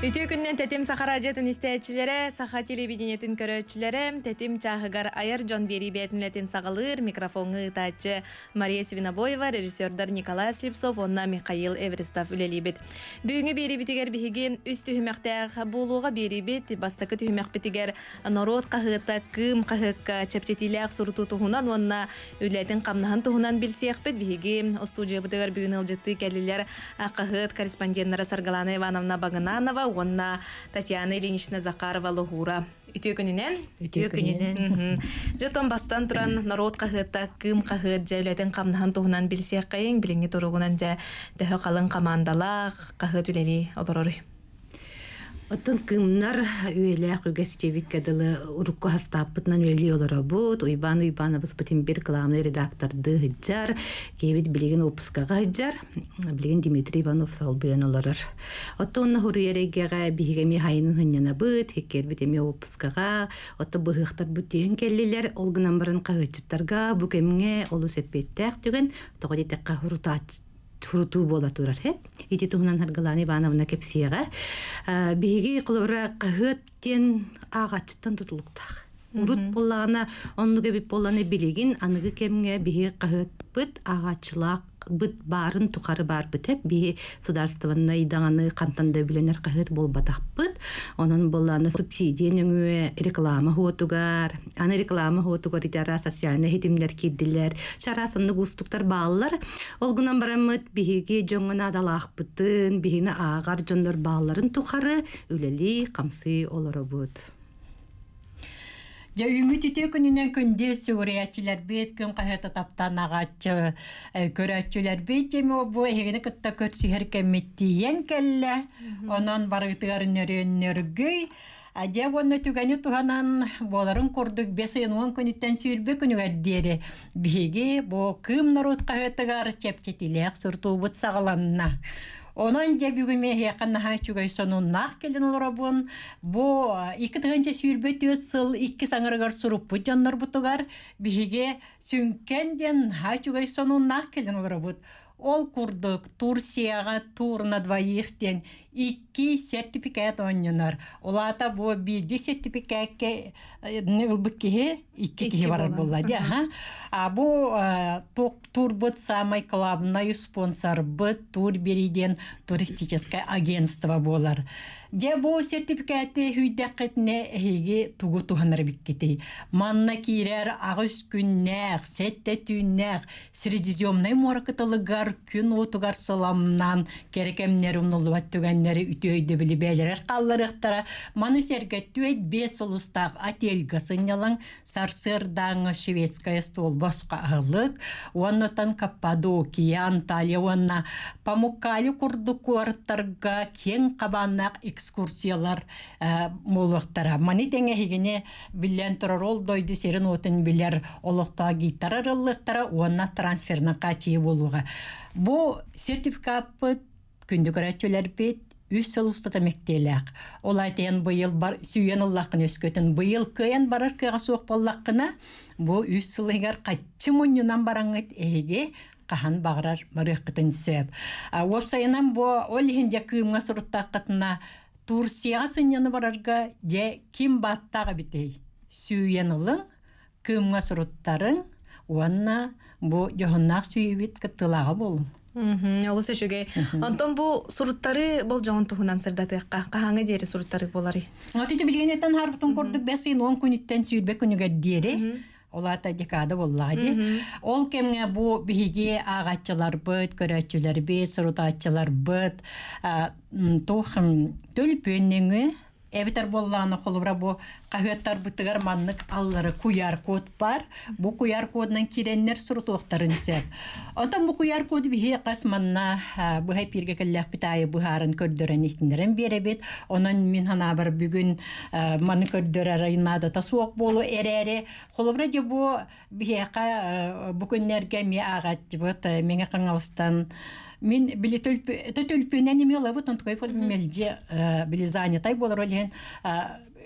үтүү күннен тетим сахара жетин истечилере саха телевидениетін көрөтчілері, тәтем чағығар айыр жон бери бәтінлетін сағылыр, ытаачы Мария Свинобоева, режиссердар Николай слепцов онна Михаил Эверестав үлелибит бүгүнгү бери бихиги үс үст түхімәқтәғ болуға бастакы бет, бастықы народ қағыта, кім қағыққа, чәпчетіләқ суруту тұхынан, онна үлетин камнаан тухунан білсек бет, бігі студия бітігер бүгін ұлжытты кәлілер қағыт Саргалана Ивановна Багынанова, онна Татьяна Ильинична Захарова Логура. Үтө күнүнен Үтө күнінен. Жытон бастан тұран народ қағытта, кым қағыт, жәулетін қамнахан туунан білсе қайын, біліңе тұрығынан жә дәхі қалын қамандалақ, қағыт үлелі олороры. Оттон кымнар үелэх үгэс чевик кадылы урукку хастаппытнан үели олара бут, уйбан уйбан абыз бир рекламный редакторды хыджар, кебит билеген опускага хыджар, билеген Дмитрий Иванов салбыян оларар. Оттон ерегеге бихигеми хайынын хыньяна быт, хеккер бит эми опускага, отто быхыктар бутен келлилер, олгынан барын кагычтарга, букемге олы сеппеттек түген, тогодитекка хурутат туруту бола турар хэ ити туһунан харгаланы ивановна кепсиэҕэ биһиги кылыбыра кыһыаттен ааҕаччыттан тутулуктаах урут буллаана оннуга бип булланы билигин аныгы кемге биһи кыһыатпыт ааҕаччылаах быт барын тухары бар бытеп би сударстванна идаңаны кантанда да кахет бол батахпыт онон болланы субсидия реклама хуотугар аны реклама хуотугар итара социальный хетимдер кирдилер чара сонны густуктар баалар ол гунан барамыт биһиги жоңгуна адалаакпытын биһини аагар жондор бааларын тухары үлели камсы олоробут Я үмүтите күнде күндө сүгүрәчләр бит күн кәһәтә таптан агачы ә, көрәчләр бит җеме бу һегене кытта көрсү һәр кемметтиен келле. Онан барыгытыгар нөрөннөргөй. Әдә бонны түгәне туһанан боларын бес бесен он көнүттән сүйрбе күнүгәр диере. Биге бу кым народ кәһәтәгәр чәпчетилек сурту бут сагаланна. Онон де бүгін мен яқын наха чугай сону нақ келден олар бұн. Бұ, екі э, тығанча сүйілбет өт сыл, екі саңырғар сұрып бұд жаннар бұтығар. Бігеге сүнкен ден ха чугай сонун нах келден олар бұд. Ол курдык, Турсияға турна тур на двоих икки сертификат онньонар улаата бу биди сертификатке э, ылбыккихи икки кихи барар а бу э, турбыт самый главный спонсор быт тур бериден туристическое агентство болар де бу сертификаты хүйдәккетне хиги тугу туханар биккити манна кирер агыс күннәк сетте түйнәк средиземный моркытылыгар күн отугар саламнан керекемнер умнулуат кеннери үтөйді білі бәлірер қалларықтара, маны без бес ұлыстақ ателгі сынялан сарсырдаңы шведская стол босқа ағылық, оннотан Каппадокия, Анталия, онна Памукали құрды көрттарға кен экскурсиялар ә, молықтара. Маны тенге хегене білен тұрар ол дойды серін отын білер олықта гитара рылықтара, онна болуға. Бу сертификат күндүгөрөтүлөр бит үс сылустата мектейләк. Олай тен быйыл бар сүйен ұллақын өскөтін. Быйыл кыен барар көйға соқ боллаққына, бұ үс сылығар қатчы мұннынан барыңыз әйге қаһан бағарар мұрықтын сөп. сайынан бұ ол хенде кыымға сұрыттаққытына Турсияға сыньяны барарға де ким баттағы бітей. Сүйен ылың, күйімге сұрыттарың, уанна бұ жоғынақ сүйебет болың. Олыс өшіге. Антон бұл сұруттары бол жоғын тұхынан сырдатыққа. Қағаңы дері сұруттары болары. Отеті білген еттен харбытын көрдік бәсейін 10 күн иттен сүйірбек күнігі дері. Олата декада боллады. Ол кемне бұ біге ағатчылар бұд, көрәтчілер бұд, сұрутатчылар бұд, тұх төліп Эбитер болланы холыбра бу кахыттар бытыгар маннык аллары куяр код бар. Бу куяр коднан киреннер сурутуктарын сөп. Онтан бу куяр код бихе касманна бу хайпирге келлек битайы бухарын көрдөрөн итинерин беребит. Онан мен хана бір бүгін маны көрдөр районнада тасуок болу эрере. Холыбра же бу бихе ка бу күннерге ми агат бут менге кыңалыстан Мин били төлпүнен имела вот он такой вот мельде били занятой был ролен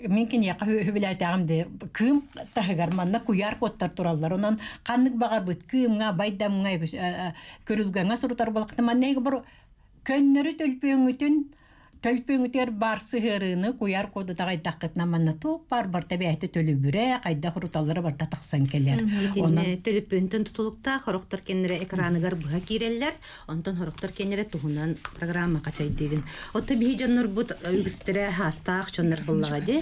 мин кини яка хүбүләтәгем де кым тахыгарманна куяр коттар тураллар онан каннык багар бит кымга байдамга көрүлгәнгә сурутар балактыман нәйге бер көннөрү төлпүңүтүн төлпүңүтер бар хырыны куяр коды тагай такытна тук бар барта бәйте төлү бүре кайда хуруталары барта таксан келер. Оны э, төлүпүнтен тутулукта хороктор кеннере экраныгар буга киреллер, онтон хороктор кеннере тугунан программа қачай деген. Отта бии жаннур бут э, хастақ хастаак чондор буллага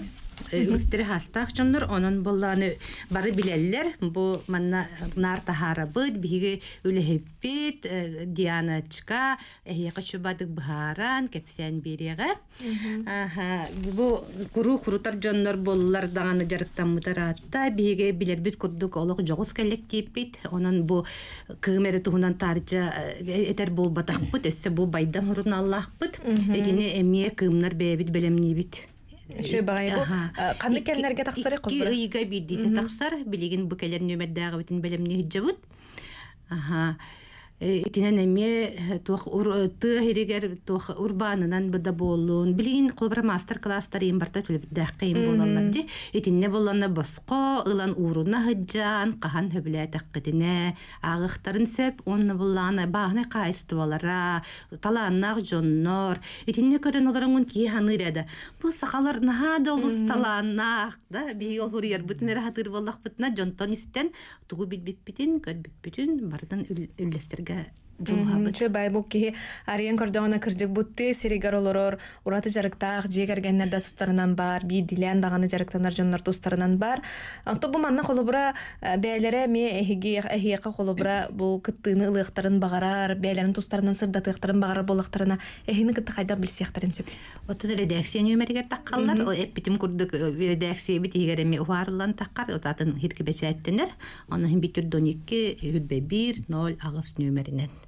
Э, үстері хастақ чоннор оның болланы бары билеллер бұл манна нар тахара быт биге үлехеппит э, дианачка эхияка чубадык бхаран кепсен береге аха бу куру курутар жоннор боллар даганы жарықтан мутаратта биге билербит курдук олок жогус келек типпит онон бу кымере туһунан тарча этер болбатахпыт эссе бу байдан урун аллахпыт этини эмие кымнар бэбит белемнибит қандай кәмнәргә дейді тақсар итинен эме э, туох э, тыа хиригер туох урбанынан быда болуун билигин кулбара мастер класстар ин барта төлөбүддахкаин боланнар ди итинне боланна боско ылан уруна хыджан кахан хөбүлээтэккитине агыхтарын сөп онна буллаана бааны кайыстыбалара талааннаах жоннор итинне көрөн олорон кии ханыреда бу сахалар наха долус талааннаах да биги ол хурияр бүтүнере хатыр боллахбытына жонтон истен тугу билбитпитин көрбүтпүтүн бардан үллестер good. чө байбук киһи арыйан көрдөҕүнэ бутты сиригер олорор ураты жарыктаах бар би дилиан баҕаны жарыктанар дьоннор тустарынан бар онто бу манна холубура э, бээлере ми эхиэка холубура бу кыттыыны ылыахтарын багарар бээлерин тустарынан сырдатыахтарын багарар буолахтарына эхини кытта хайдан сөп редакция таккаллар эппитим курдук редакция э, бит игереми уарылан таккар анан икки бир ноль агыс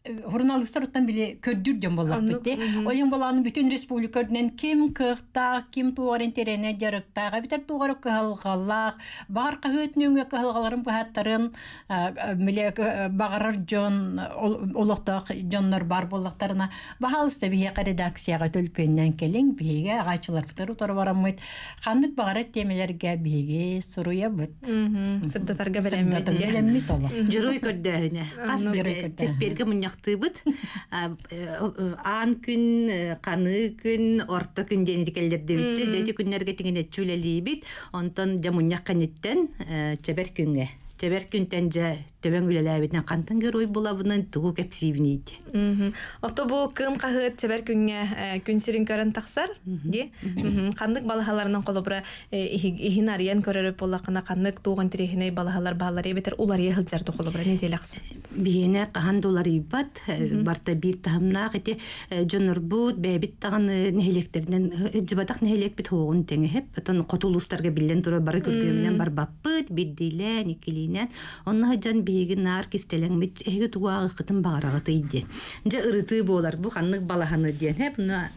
Хурналыстар уттан биле көрдүр дем боллак бите. Оян баланы бүтүн республикадан ким кыхта, ким туарын терене жарыкта, битер тугары кылгаллак, бар кыһөтнүнгө кылгаларын бахаттарын биле багарар жон улуктак жоннор бар боллактарына баалыста бие редакцияга төлпөндөн келең биеге агачылар битер утор бараммыт. Хандык багарар темелерге биеге суруя бут. Сырдатарга белеммит. Жүрөй көрдөһүнө. Кас жүрөй көрдөһүнө ойнақтыбыт аан э, э, күн э, қаны күн орто күн денедикелдердебитчи дети күндерге тигине чүлелийбит онтон жамуньяк канеттен чебер күнгө Тебер күн тәнҗа төбәң үләләбе дә кантын гөрөй була буның тугу кепсивни ди. Мм. Ата бу кым кагы тебер күнгә күн сирин көрән тахсар ди. Кандык балахаларның кылы бер ихинарян көрәр булла кына кандык туган тирехенә балахалар балалар ебетер улар яһыл җар тугылы бер нидә ягысы. Бигенә дулар ибат барта бит тамна гыти җонур бу бәбит таган нәһелектерден җибатак нәһелек бит хогын тәңе хеп тон котулустарга биллән тура бары күргәннән бар бабыт бит диләне киһинен онна хаджан биһиги наар кистелеңмит эһиги тугаагыккытын багарагыты идди дьэ ырытыы боолар бу ханнык балаханы диэн э буна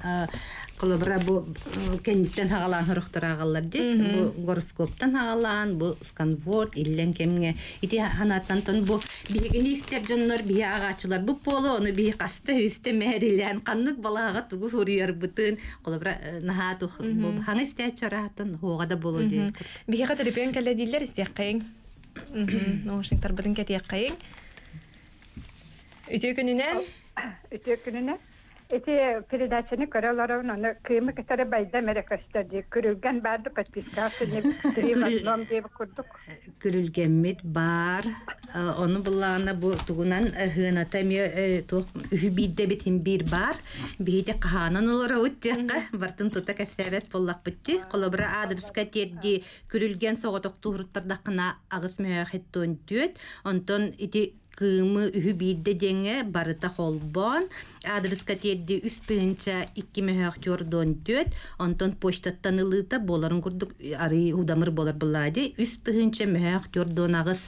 колобра бу э, кенниттен хагалаан хорохторагаллар ди бу гороскоптан хагалаан бу сканворд иллен кемге ити ханаттан тон бу биһигини истер дьоннор биһи агачылар бу поло ону биһи каста үстэ мэһэрилэн ханнык балаага тугу хуруяр колобра э, наха тух бу хаңы истэ чаратын хоога да болу ди биһига терепен келе диллер истэ Мм, ну, шын тар бәндәкәт эти передачаны көрәләр аны кыймы кетәр байда мәрәкәстә ди күрелгән барды подпискасы не тривандом дип күрдек күрелгән мит бар аны э, булганы бу тугунан гына э, тәме э, тох үбидә бит им бир бар бидә каһанын улар үтәккә бартын тута кафтәбет буллак бүтте колобра адрес кәтерди күрелгән сагатык турыттырдакна агыс мәхәттән түт онтон ити кыымы үһү бирде дең барыта холбон адреска адрес кетерди үстүнчө 2 мөхөк жордон төт онтон почтадан ылыта боларын курдук ары удамыр болар булады үстүнчө мөхөк жордон агыс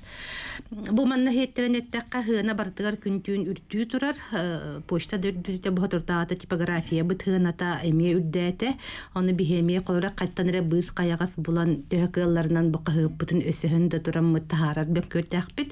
бу манна хеттерен этте кахына бартыр күнтүн үрттү турар э, почта дөрдүтө бодортата типография бүтүн ата эме үддете аны биеме кылыра кайттан эле быз каягас булан төкөлөрүнөн бу кыып бүтүн өсөһүн да турам мөттарар бөккөтөк бит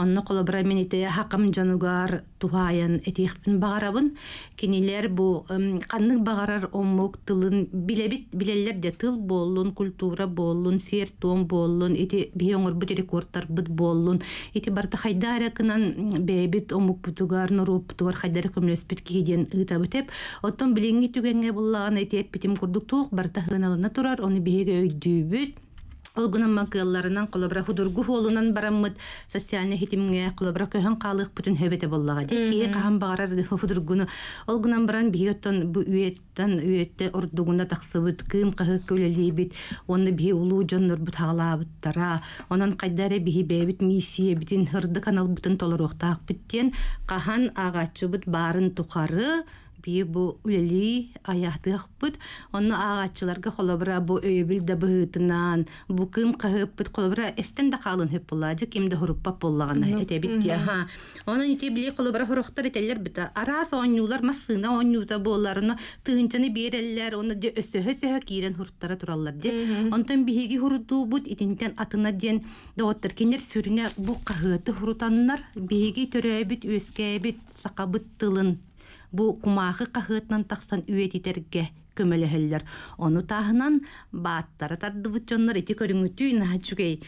аны колобра кэн ите хакым жонугар тухайын этихпин багарабын кинилер бу канның багарар оммок тылын билебит билеллер де тыл боллун культура боллун сер том боллун ите биёңөр бу дире кортар бит боллун ите барта хайдара кынан бебит оммок путугар нуруп тур хайдар кымлес бит киген ыта бетеп оттон билеңге түгенге буллаган ите эппитим курдук тук барта хыналына турар аны биге өйдүбүт Олгунан макыалларынан қолабыра худургу холунан бараммыт социальный хитимге қолабыра көһөн қалық бүтін хөбете боллаға де кие қаһан бағарар худургуну олгунан баран бигеттон бу үйеттен үйетте ордугунда тақсыбыт кым көлелі көлелибит оны би улуу жоннор буталаабыттара онан кайдаре биһи бэбит миссия бүтін, хырды канал бүтін толоруктаак биттен қаһан бұт барын тухары пи бу үлели аяхтыхпыт онны агаччыларга холобра бу өйбүл да быытынан бу кым кахыппыт холобра эстен да халын хып булажы кимде хуруппа боллагана эте битти ха оны ите били холобра хорохтар этелер бита арас онюлар массына онюта болларына тыынчаны береллер оны дө өсөхө сөһө кирен хуруттара тураллар де онтон биһиги хурду бут итинтен атына ден доотор кинер сүрүне бу кахыты хурутаннар биһиги төрөбүт өскөбүт сакабыт тылын Бу кумахы кахытнан тахсан үэтитерге көмөлөһөллөр. Ону таһынан бааттары тардыбытчоннор ити көрүңүтүү нахачугей.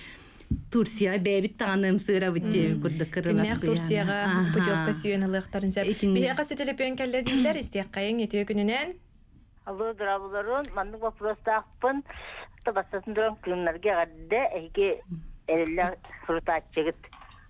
Турция бәбит таным сыра бүтте күрдә кырылас. Мен Турцияга путевка сөйен алыктарын сәп. Бияга сөтелеп өн келде дилдер Алло дравларын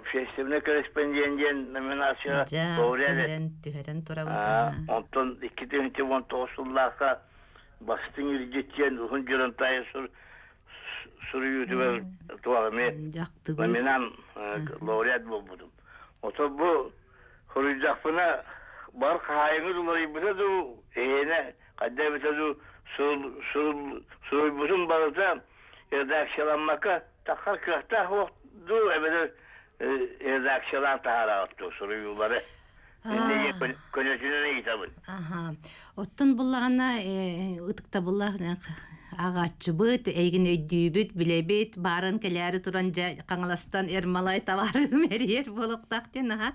общественное корреспондент номинацияга добря эле түһэрэн турабыта онтон икки теңти он тогусуллаака бастың ирдеттен ухун жүрөн тайысур сүрүйүдүбер туагыме номинан лауреат болбудум ото бу хуруйдакпына бар каайыңыз уларыбытаду ээне каддабытаду суруйбутун барыта редакцияланмака такар күрахта укту эбедер Э, редакциялар тағара отты, сұры юлары. Инде көнесіне не кетабын. Ага, оттын бұллағына ұтықта э, бұллағына агачыбыт эйгин өйдүүбүт билебит баарын келери туран жа каңаластан эрмалай табарын мериер болуктак тен аха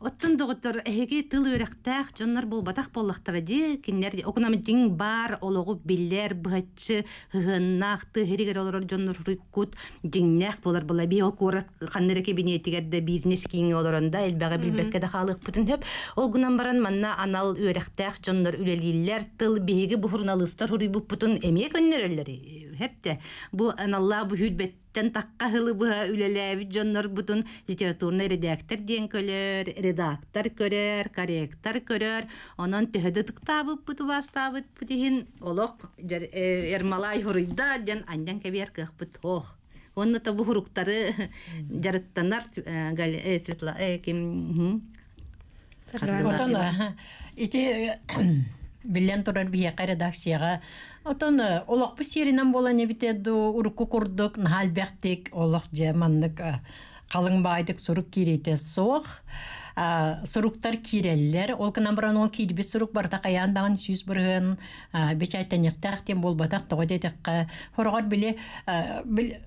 оттун доготор эги тыл өрөктак жоннор болбатак боллактара ди кинлер окунам жиң бар ологу биллер быгаччы хыгыннах тыхиригер олорор жоннор хуйкут жиңнах болар була би ол куорат ханнере кабинетигерде бизнес киңи олоронда элбага билбекке да хаалык бутун хеп ол гунан баран манна анал өрөктак жоннор үлелиллер тыл биги бухурналыстар хуруй буппутун эмие көннөр көрөлләри хеп бу аналла бу хүдбеттен такка хылы бу үлеләбит жоннор бутун литературный редактор диен көлөр редактор көрөр корректор көрөр онон төһөдө тыктабып бутубастабыт бутихин олок ермалай э, хуруйда ден андан кебер кыхпыт ох онно та бу хуруктары жарыктанар э, э, светла ким Отана. Ити билен турар бияка редакцияга отон э, олокпу сиринен болан эбитеду урукку курдук нахалбяхтик олох же маннык қалың э, байдық сұрық керейте соқ суруктар киреллер ол кына бара ол кийди бе сурук бар та каян даган сүз бүрген бечайта нектах тем бол батак тога дедикка хоргот биле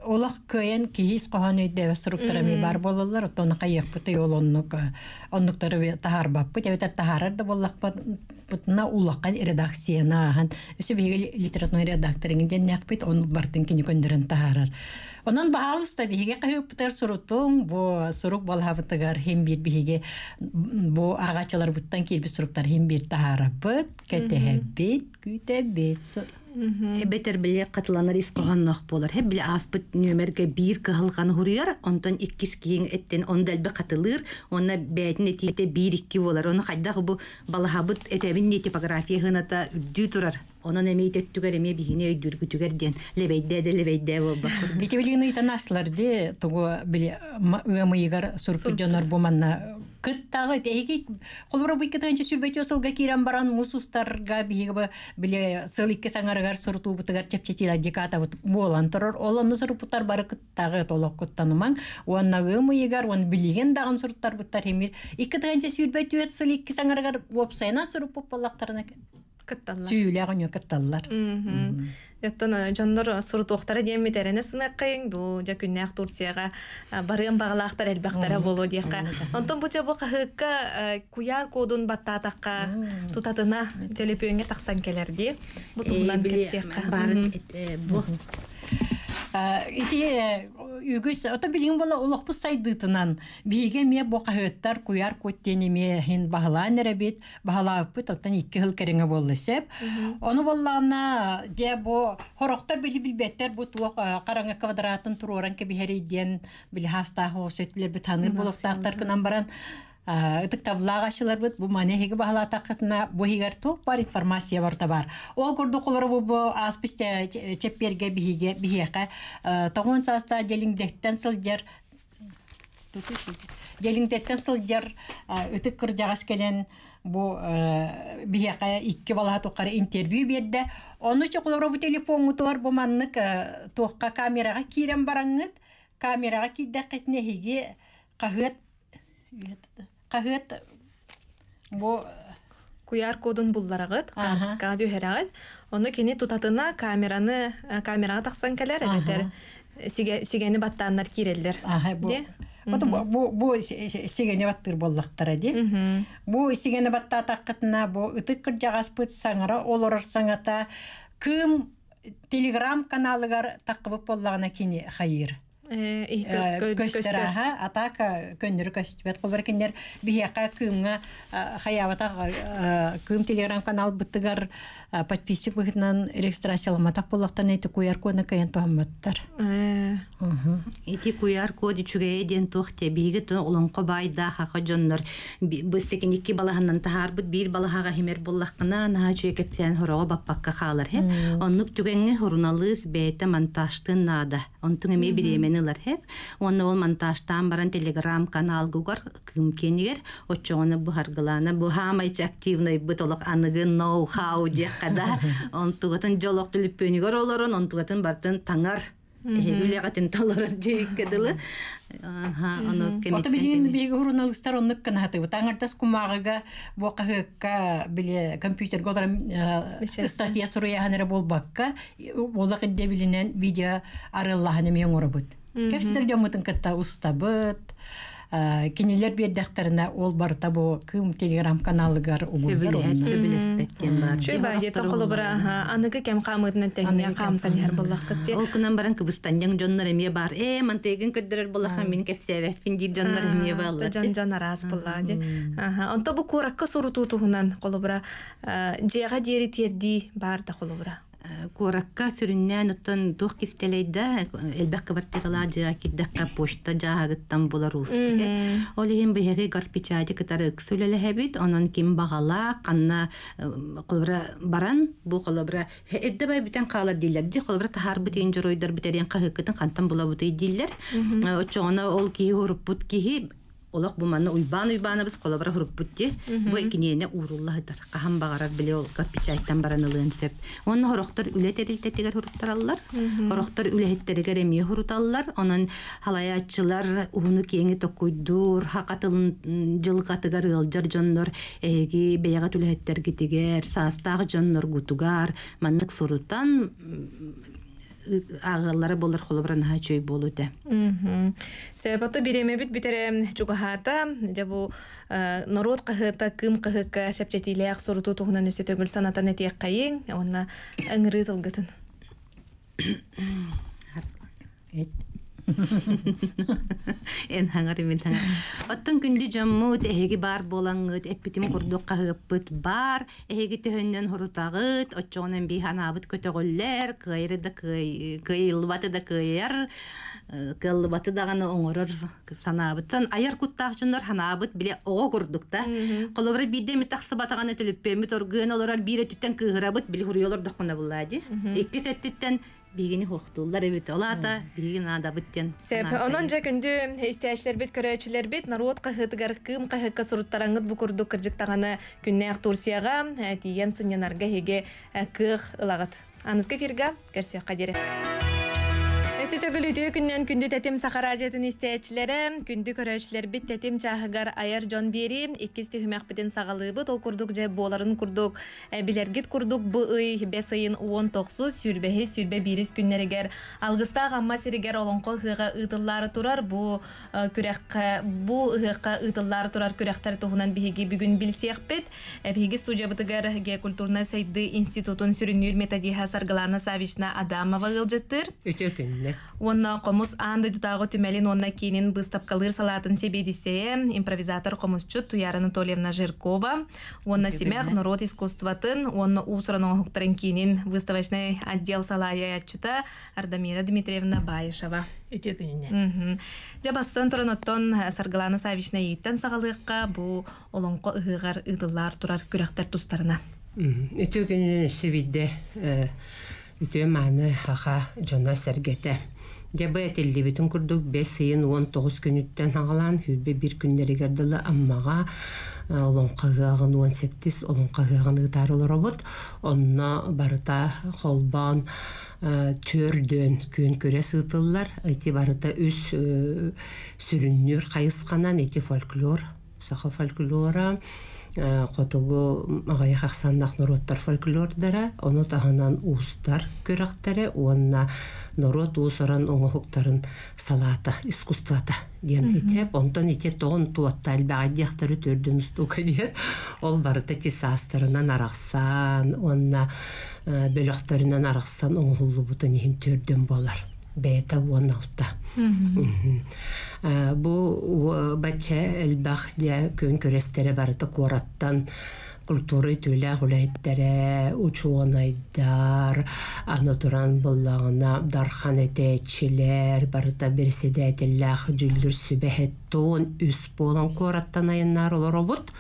олох көен кейис кохоны де суруктар ми бар бололлар тона кайык бута йолоннук оннуктар бе тахар бап бу теве тахар да боллах бат бутна улакка редакциянаган эсе бе литературный редактор ингенде нак он бартын кини көндүрөн Онан бағалыста бігеге қайып бұтар сурутуң бұ сұруқ болғабытығар хим бир биге бу ағачалар бұттан келбі сұруқтар хим бер тағара бұт, күтебит бет, күйте бет. Бетер биле қатыланар рис нақ болар. Хеп біле аспыт нөмерге бір кығылған хұрыяр, онтан кейін әттен қатылыр, онна икки болар. Оны қайдағы бу не типография Онон эмей төттүгер эме бихине өйдүргүтүгер диен лебейде де лебейде болба. Дите билин ыйтан аслар де тугу били ыамыйгар суркүдөнөр боманна кыттагы теги колбора буйка төнчө сүрбөтө сылга кирен баран мусустарга биге биле сылыкка саңаргар суртуу бутугар чепчетила деката вот болан торор олонну сурпутар бары кыттагы толок кыттанымаң уанна ыамыйгар он билиген даган сурттар буттар эмир икки төнчө сүрбөтө сылыкка саңаргар бопсайна сурпуп баллактарына кытталлар сүйүләгүнү кытталлар Яттан э, жандар э, суру тохтара дием метерене бу жа Турцияга э, барын баглахтар элбахтара болу Онтон бу куя кодун тутатына телепионге таксан келер Бу тумдан кепсекка. бу ити э, э, үгүс ота билин бола улохпу сайдытынан биге ме бокаһыттар куяр көттени ме хин баһалан эребит баһалааппыт оттан икки хыл кереңе болду сеп ону боллаана де бу хорохтар били билбеттер бу туох караңа э, квадратын туруоран кебиһеридиэн били хастаахы осөтүлер бит таныр кынан баран ытык ашылар ачыларбыт бу мане хеги бахала бу хигер тук бар информация барта бар ол курдук олор бу бу асписте чепперге бихиге бихиэка тогун сааста делиңдектен сылдер делиңдеттен сылдер ытык э, кыр жагас келен бу э, бияка икки бала тукар интервью берде ону чокулор бу телефон утуар бу маннык э, туакка камерага кирен бараңыт камерага киддакетнехиги кахыат хаһыт бо QR кодын булларагыт, картаска дүйһәрәгыт. Оны кини тутатына камераны э, камераға тақсаң келер, әбетер. Сигени баттаннар кирелдер. бу. Вот бу бу сигени баттыр боллактар ди. Бу сигени батта таккытна бу үтүк кыржагас пыт саңара олорор саңата кым телеграм каналыгар тақып боллагына кини хайыр. Э, э, көстіраха атака э, көннүрү көстүбет кулбар киндер бияка кыымга хаябата кыым телеграм канал быттыгар подписчик быхытынан регистрацияламатак буллактан эти куяр коны кыйын туамматтар эти куяр код үчүгэ эден тухте бииги тун улоңко байда хаха жоннор быстекин икки балаһаннан тахарбыт биир балахага химер буллаккына наха чуекептен хорого баппакка хаалар хе оннук түгеңе хоруналы бээте манташтын нада онтун эме биремени ҡыйнылар һеп. Уны ул монтаждан баран телеграм канал гугар ким кенегер очоны буһаргылана. Бу һәммәйчә активный бүтәлек аныгы ноу-хау дие ҡада. Он тугатын жолоҡ тилеп пенигер оларын, он тугатын бартын таңар. Эһелегатын талар дийек кәдәле. Аһа, аны кемет. Ата бидин биге журналистар онык кына хаты. Таңартас кумагыга бу биле компьютер годыра э, статья сурыя генә булбакка. Улак инде биленән видео арылла генә мең урыбыт. кэпситер дьоммытын кытта устабыт кинилер бердяхтарына ол барта табо кім телеграм каналыгар угулдар чөйбаедто холобра аныгы кем камыдына теңне камсан яр буллаккы те ол кынан баран кыбыстан жаң жоннар әме бар э ман тегин көддөрөр буллакан мен кепсеве финдир жоннар әме балла жан жан араз булла де онто бу куракка суруту тухунан холобра жега дери терди бар да холобра куоракка сүрүннән оттон дух кистелейдә элбәк кабартыгыла жаа киддәкка почта жаагыттан булар устыгы олиһин биһеги гарпичади кытары ыксүлелеһебит онон ким бағала канна колбра э, баран бу колбра эрде бай бүтән каалар дийлер ди колбра тахар битен жоройдар битерен кахыкытын кантан була бутый дийлер э, очоона ол киһи уруппут киһи олох буманны манна уйбан уйбанабыз колобара хуруппутти бу экинене уруллахытар кахан багарар биле ол капичайттан баран ылын сеп онны хорохтор үлетерилтетигер хуруптараллар хорохтор үлехеттеригер эмие хуруталлар онон халаячылар уну кеңи токуйдур хакатылын жылкатыгар ылжар жоннор эги беягат үлехеттергитигер саастаак жоннор гутугар маннык сурутан ағалары болар холобран хачой болуды. Себепто береме бит битере чугахата жабу э, народ кыхыта кым кыхыкка шапчатиле сұрыту тугунан өсөтөгүл саната нетек қайын онна Әңірі тұлғытын Эт эн хаңар мен таң оттон күндү жоммут эһиги бар болаңыт эппитим курдукка хыыппыт бар эһиги төһөннөн хорутагыт оччоонен биханаабыт көтөгөллер кыайры да кыйылбаты да кыйар э, кылбаты даганы оңорор санаабыттан аяр куттаахчыннор ханаабыт биле ого курдук да колобра бийде ми тахсыбатаганы төлөппемит оргүөн олорор бире түттен кыыһырабыт били хуруйолор дохкуна буллаади икки сеттиттен бигини хохтууллар эбит олар да бигин ада биттен сеп онон же күндү истечилер бит көрөөчүлөр бит народ кахытыгар кым кахыкка суруттараңыт букурдук кыржыктаганы күннээх турсияга э, тиен сынненарга хеге э, кых ылагат анызга фирга көрсөк кадире Эсі күннөн күндү тетим сахара сақара жетін күндү күнді көрәшілер біт тәтім чағығар жон бері, икис түйімәқ бітін сағалыбы тол күрдік курдук ә билергит күрдік, білергет күрдік бұй, бәсайын уон тоқсу сүрбәхі сүрбә беріс күннерігер. Алғыста ғамма сірігер олонқо ғыға ұтыллары тұрар, бұ ғыға э, ұтыллары тұрар күрәқтар тұғынан бігі бүгін білсек бет, ә бігі студия студиябытыгер геокультурна сейды институтын сүрінер метадиға сарғыланы Савишна Адамова ғылжыттыр. Онна комус андай дутагы түмәлин онна кейнин быстапкалыр салатын себедисе импровизатор комусчу Туяр Анатольевна Жиркова. Онна семях народ искусствотын онна усраның хуктарын выставочный отдел салая ятчыта Ардамира Дмитриевна Баешева. Этетине. Жабастан тураноттон Саргалана Савична ейттен сағалыққа бу олоңко ұғығар ыдылар тұрар күрақтар тустарына Өтөгенен себедде э, үтөө хаха жона сәргете. Дебы бетін күрдік 5 сыйын 19 күніттен ағалан хүрбе бір күндерігерділі аммаға э, олонқағығын 18 олонқағығын ұтарылы робот. Онына барыта қолбан э, төрдөн күн көрө сытыллар барыта үс э, сүрүннүр қайысқанан эти фольклор саха фольклора хотугу агая хахсаннах нороттар фольклордара, ону таханан уустар көрәктәре, уанна норот уусоран оңохуктарын салата, искусствата диен итеп, онтон ите тоон туатта әлбәгәдияқтары төрден ұстуға дед, ол барыта тесастарынан арақсан, онна бөліқтерінен арақсан оңғылы бұтын ехін төрден болар. бэта 16 э, бу бача элбах дя күн көрестере барыта кураттан культура түлә гүләйттәрә учуонайдар аны туран буллагына дархан этечилер барыта берседе этеллах жүлдүр сүбәһеттун үс болон кураттан айыннар олоробут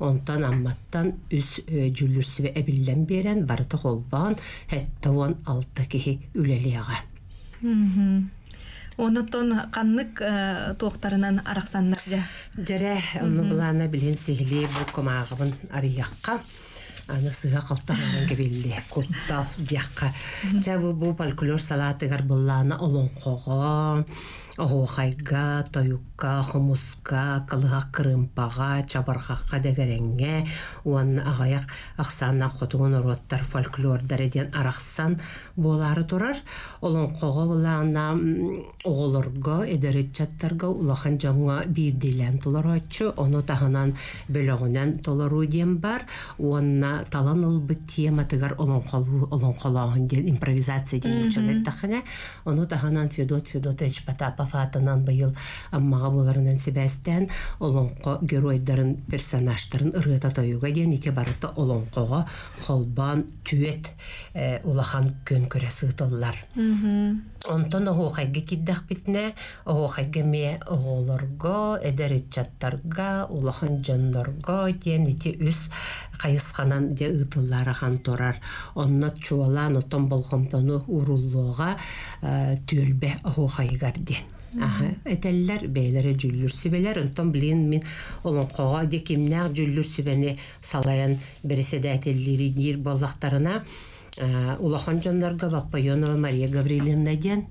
онтан амматтан үс жүлдүр э, сүбә әбиллән берен барыта холбан хәтта он алты кихи Онотон қаннык э, тоқтарынан арақсаннар жа. Жаре, оны бұлана білен сихли бұл комағыбын арияққа. Аны сыға қалтағынан кебелі, көттал дияққа. Жа бұл фольклор салатығар бұлана олон қоғы оһуохайга тоюкка, хомуска кылыга кырымпага чабархакка дегереңге уан агаяк ахсана котугун ороттар фольклор эден арахсан болары турар олонкого булаана оголорго эдеритчаттарга улахан жоңго биирдилен толорочу ону таханан бөлөгүнөн толору бар уонна талан ылбыт тема тыгар олонколоон диэн импровизация диэн учулет тахана ону таханан федот федотович потапов лафатынан быйыл аммаға боларынан себәстән олонко геройдарын персонаждарын ырыта тоюга диэн ите барыта олоңкого холбан түет э, улахан көн көрө сыытыллар онтон охохайга киддах битне охохайга ме оголорго эдеритчаттарга улахан жондорго диэн ите үс кайысканан де ыытыллар ахан турар онно чуалан отон болгомтону уруллоога э, түөлбе охохайгар диэн Аха, этәлләр бәйләре җүллүр сүбәләр, онтон билен мин олон кога дикимнәр җүллүр сүбәне салаян берсе дә әтеллери дир баллактарына Э, Улахан Джандарга, Вакпайонова Мария Гаврилиевна ден,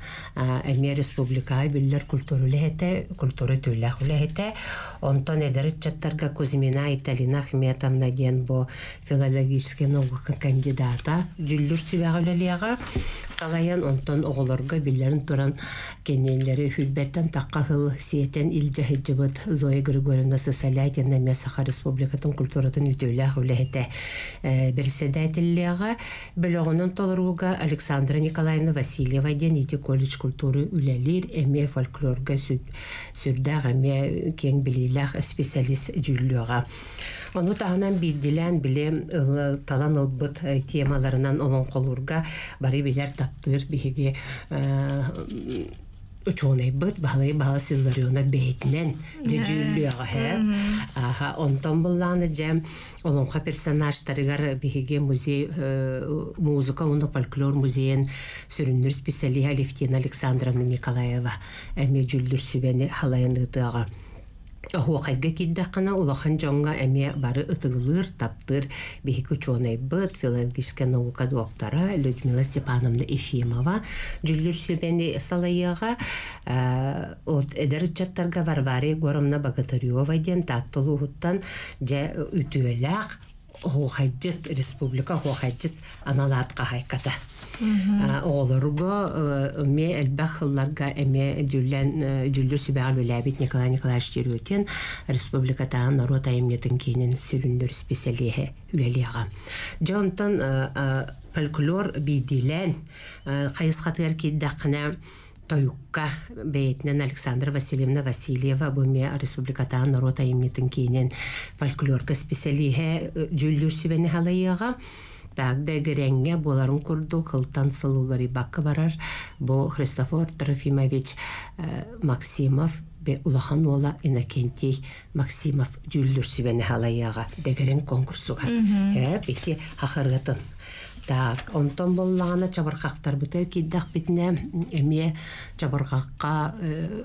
Эмия Республика, Айбиллер культуры лэхэте, культуры түлях лэхэте, Онтон Эдарит Чаттарга, Кузьмина Италина Хметовна ден, бо филологический наука кандидата, Джиллюр Сивяга лэлега, Салаян Онтон Оғыларга, Биллерин туран кенелері хүлбеттен таққа хыл сиетен илджа хеджибыт Зоя Григорьевна Сосалядин, Эмия Республикатын культуратын үтеулях лэхэте, Берседателлега, Бөлөгөнөн толоруга Александра Николаевна Васильева Дениди колледж культуры үләлер эме фольклор гәсүт. Сүрдә гәме кең билеләр специалист җүлләре. Аны таһанан билдилән билем таланып бит э, темаларынан олон колурга бары билер таптыр биге учонайбыт баалай баала сылларына бэйетинен дежүүлүөҕө э, хэ аха онтон буллааны жем олонха э, персонажтарыгар биһиге музей э, музыка уну фольклор музейин сүрүннүр специали Алевтина Александровна Николаева Әме жүлдір сүбени халайын Ахуахайга кинде қана улахан жонга эмне бары ытылыр таптыр беки чонай бат филологиска наука доктора Людмила Степановна Ефимова дүллүр себени салаяга э, от эдер чаттарга варвари горомна багатырьева ден ұттан, же үтөлек хохайдит республика хохайдит аналат хайката. Э, уго э, ме элбэх хылларга эме дүллен э, дүллү сүбәгәл беләбит Николай Николаевич Дерютин республика таан народ аемнетен кейнен сүрүндүр специалиһе үлелиага. Джонтон фольклор бидилен кайыскатыр киддәкне Таюкка бейтнен Александра Васильевна Васильева буме республикатан народ аемнетен кейнен фольклорка специалиһе дүллүр сүбәне так боларын курду кылтан сылулары бакка барар. Бо Христофор Трофимович э, Максимов бе улахан ола Максимов дүллүрсүбене халаяга дегерен конкурсуга. Э, бити хахаргатын. Так, онтон боллагана чабыркактар бите киддак битне эме чабыркакка э,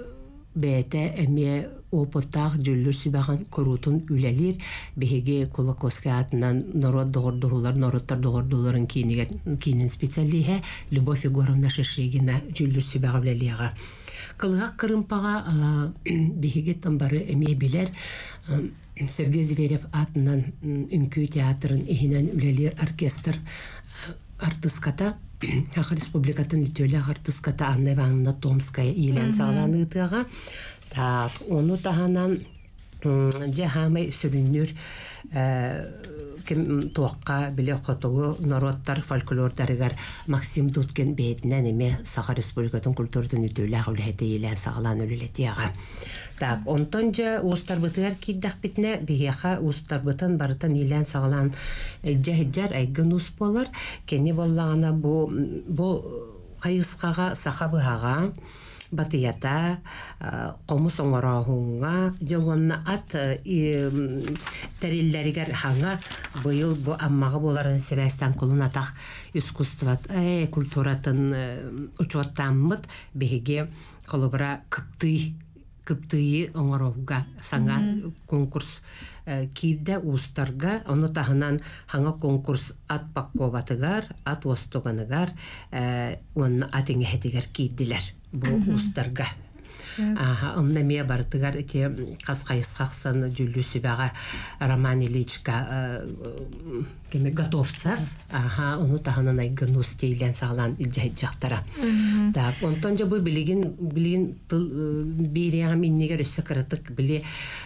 бээте эмие опоттаах дьүллүр сүбахан курутун үлэлир биһиги кулакоска атынан норот доордуһулар нороттар доордууларын киинин специалиһе любовь егоровна шишигина дьүллүр сүбаха үлэлиаға кылыгак кырымпага биһиги тамбары эмие билер сергей зверев атынан үңкүү театрын иһинен үлэлир оркестр артыската Хаха республикатын үтөлі ағыртыската Анна Ивановна Томская елен саланы ытыға. Так, оны таханан жаһамай сүрүннүр э, кем туакка биле хотогу народтар фольклордарыгар Максим Дудкин бейтинен эме Саха Республикатын культурдун үтүлэх үлэхэтэ илэн Так, онтон же устарбытыгар киддах битне бигеха устарбытын барытын илэн сагалан жаһиджар айгын ус болар. Кени боллагана бу бу кайыскага саха батыята комус э, оңорауга жогонна ат э, тарилдерге хана быйыл бу аммагы боларын себестан кулуна так искусство э культуратын э, учоттанмыт беге колобра кыпты кыпты оңоровга санга конкурс кидде устарга оно таһынан ханга конкурс ат пакковатыгар ат востоганыгар э оны атыңга хәтегәр киддләр бу устарга онна мия бартыгар ке қасқайысқақсан жүллү сүбәға роман ильичка э, кеме готовца ага ону тахана най гнус тейлен салан джахтара так он тонжо бу билеген билеген тыл бериа мин неге рөсө кыратык биле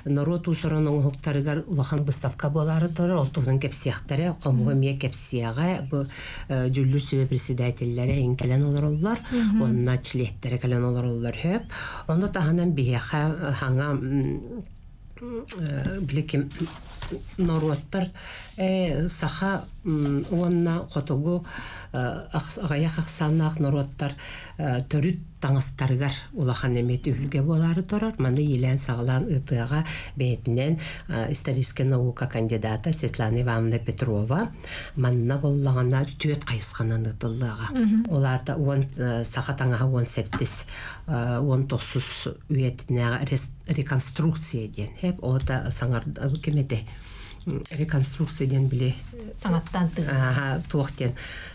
нороту сороның хоктарга улахан быставка болары тор олтуның кепсиахтары комго мие кепсияга бу жүллү себеп председательләре инкелен олорлар онна члеттери келен олорлар хөп онда таханан бияха ханга Бликим нороттар Э, саха уанна хотогу агаях э, ахсаннаах норуаттар э, төрүт таңастаргар улахан эмет үлге болары торар маны елен сагалан ытыга бетинен историческая наука кандидата Светлана Ивановна Петрова манна боллагана төт кайсқанан ытыллыга улата он саха таңаха он септис он тосус үетине реконструкция ден эп ота саңар кемете реконструкция ден біле саңаттан тын аа ден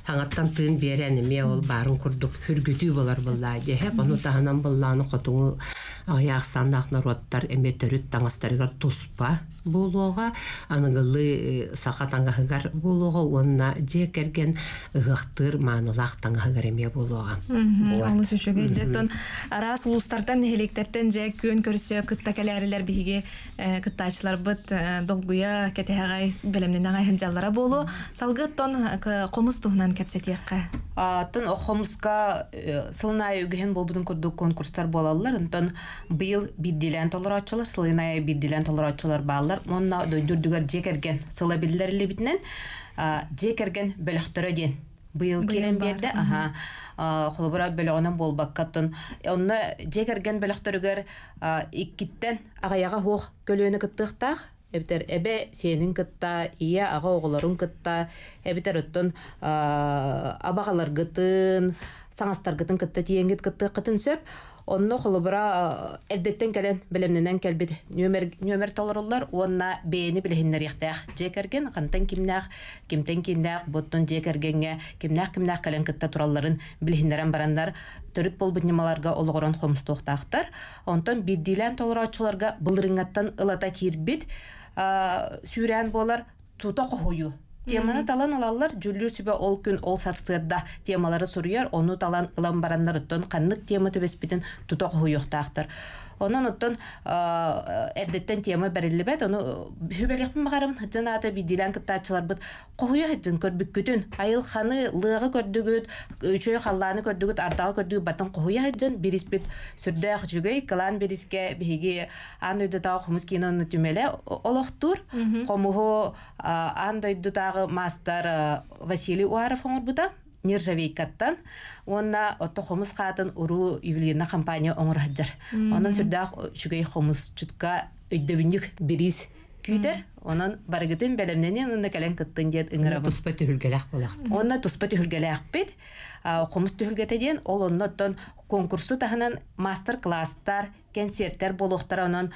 саңаттан тын берен ме ол барын курдук хүргүтүү болар булла дехе ону таханан булланы котуңу аяқсан народтар эме төрүт туспа болуға аныгылы э, саха болуға онна же керген ыгыктыр маанылах таңгахыгар эме болуға оңус үчүгү жеттон араас улустартан эхелектерден же күөн көрсө кытта келерилер биһиги э, кыттаачыларбыт э, долгуя кетеһәғай белемненәғай хынжаллара болу салгы тон э, комус туһунан кепсетиякка тон охомуска э, сылнай үгеһен болбудун курдук конкурстар болаллар онтон быйыл биддилен толорачылар сылынай биддилен толорачылар баалар онна дойдурдугар жекерген сыла биллер илебитнен жекерген бөлөктөрө диен быйыл келен берді аха холобурат бөлөгөнөн болбаккаттын э, онно жекерген бөлөхтөрүгөр иккиттен агаяга хуох көлөөнү кыттыктаах эбитер эбе сенин кытта ия ага оголорун кытта эбитер оттон абагалар гытын саңастар гытын кытта тиенгит кытты кытын сөп онно холубура элдеттен келен билемненен келбит нөмер нөмер онна бээни билехиннер яктаах жекерген кантан кимнаах кимтен киннаах боттон жекергенге кимнаах кимнаах келен кытта туралларын билехиннерен барандар төрүт болбут немаларга олоғорон хомустуктаахтар онтон биддилен толорачуларга былырыңаттан ылата кирбит Э, сүрән болар тута қохую теманы талан алалар жүллүр сүбө ол күн ол сарсыадда темалары суруяр ону талан ылан бараннар оттон каннык тема төбеспитин туток хуюктаактыр онон оттон эрдеттен тема берилибет ону э, хүбелехпин магарым хыджын аты бидилен кыттаачыларбыт кохуя хыджын көрбүккүтүн айыл ханы лыгы көрдүгүт э, үчөй халлааны көрдүгүт ардагы көрдүгүт баттан кохуя хыджын бириспит сүрдөх жүгөй кылан бириске биһиги андойдутагы хумус кинону түмеле олохтур хомуху андойдутагы ағы мастар Василий Уаров оңырбуда нержавейкаттан онна хомус хаатын уру ювелирна компания оңырхаджар онан сүрдах чугай хомус чутка өйдөбүнүк бирис күйдер онан барыгытын бәлемненен онна кәлен кыттын дед ыңырабын туспа түһүлгелэх болах онна туспа түһүлгелэх бит хомус түһүлгете ден ол оттон конкурсу тахынан мастер класстар концерттер болохтар онон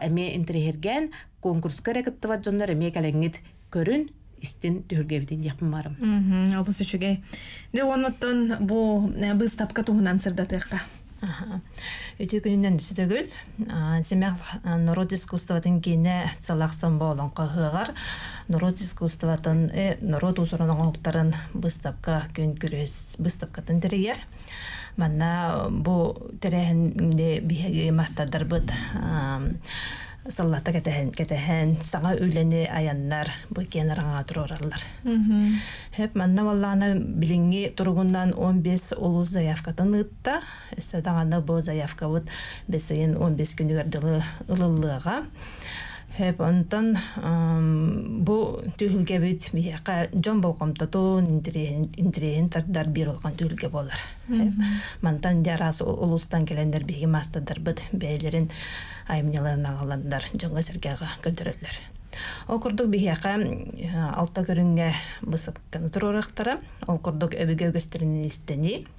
эме интерхерген конкурс керекыттыбат жоннор эме кәлеңит көрүн истен дөргебедин япым барым. Мм, алдыс үчүгэ. Дэ оннотон бу э, биз тапка тугунан сырда тайкка. Аха. Өтө күнүнөн сөтөгөл. А, Семер Нурод искусствотын кине салахсан болон кагыгар. Нурод искусствотын э Нурод усуранын октарын биз тапка көнгүрөс. Биз тапка тендерер. Мана бу тереген инде мастадар бит саллата кетеһен кетеһен саңа үлене аяннар бу кенараңа тороралар хеп манна валлана билинге, тургундан 15 улуз заявка ытта эсе даганда бу заявка вот 15 күнгәрделе ылыллыга Һәп ондан бу төһүлгә бит миһәка җон булгым тату интерес интерес тардар бир алган төһүлгә булар. Һәп мандан ярас улустан келәндер биге бит бәйләрен аймыйларына агаландар җөнгә Ол курдук бихияка э, алта көрүнгө бысыпкан турурактара, ол өбүгө көстөрүнүн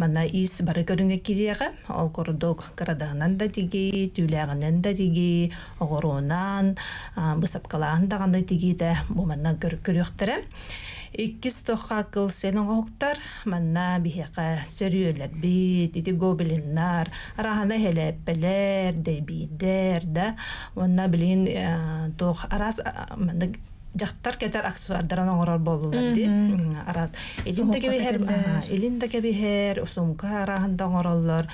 Мана ис бары көрүнгө кирияка, ол карадагынан да тиги, түйляғынан да тиги, огорунан, э, да дагандай тиги да бу мана көрүктөрө. Икис тоха кыл сенин хоқтар, манна бихека сөрүлөт бит ити гобелиндар арана хелеп белер деби да онна билин э, тох арас манна, жақтар, кетер аксуардардан оңорол болду ди арас элинде кебе хер элинде кебе хер усумка арасында оңороллор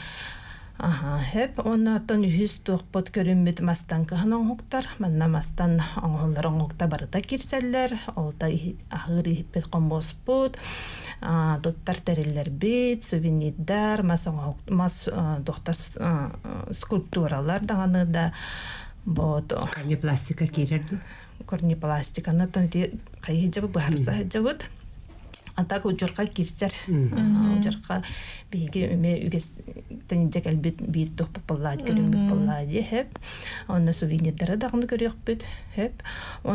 Аха, он онна оттон үһүс туохпот мит мастан кыһын хуктар, манна мастан оңоллар оңукта барыта кирсәлләр, олта ахыр иппет комбоспут, туттар териллер бит, сувенирдар, мас мас скульптуралар даганы да. пластика Корнепластика Корни пластика, на тон кайы жабы барса жабыт атак уджурка кирсер уджурка биги эме үгес тенжек элбит бир тох поппаллаат көрүмбүт онна сувенирлери дагыны көрөкпүт хеп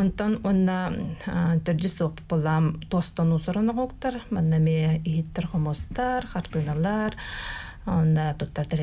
онтон онна төрдүс тох онна туттар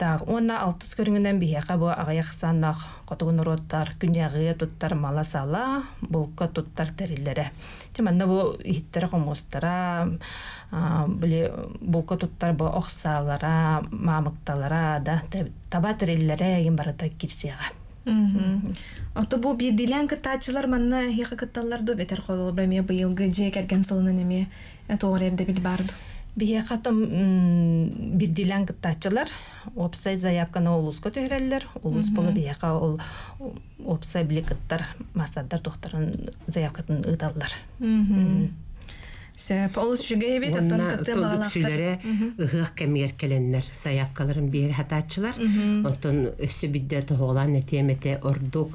Тақ онна алтыс көріңінен бияқа бұ ағаяқ котугун қотығын ұруттар, туттар мала сала, бұлқа тұттар тәрелері. Теманна бұ хиттері қомыстара, бұлқа туттар бу оқсалара, мамықталара, да, таба тәрелері барата барыта кірсеға. Ото бу бир дилен кытачылар манна хиқа кыталлар до бетер қолы бреме быйылғы же кәрген сылынан эме ә тоғыр ерде біл барды. Бия хатым бир дилен гытачылар, опсай заявканы улуска төйрәлләр, улус булы бияка ул опсай билек гыттар, мастардар докторын заявкатын ыталдар. Сәп, Паулус Шугаев бит, аттан тәмәлә. Бу дөксләрә гыр кемер келәннәр, саявкаларын бер хатачылар. Аттан өсе бидә тоголан нәтиҗәмәтә ордук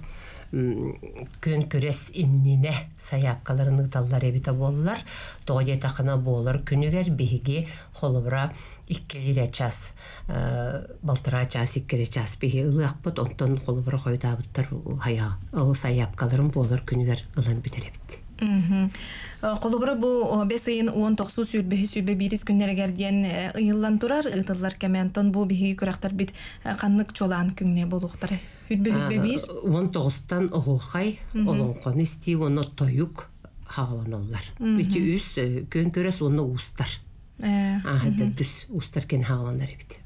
күн күрес иннине саяк каларыны таллар эбита боллар. Тоғы етақына болыр күнігер беге холыбра иккелере час, балтыра час, иккелере час беги ұлық бұд, онтон холобра қойда хая. Ол саяп каларын болыр күнігер ғылын бітер эбит. Қолыбыры э, бұ э, бесейін уон тоқсу сүйірбіхі сүйбе бирис күннерегер дейін ұйылан э, тұрар, ұтылар кәмен тон бұ күрақтар бит қаннық чолан күнне болуқтары. Үрбі-үрбі бир? Уон тоғыстан оғылқай, олонқон істей, оны тойук хағаланалар. Бити үс күн көрес оны ұстар. Ахайдан түс ұстар кен хағаланар ебіт.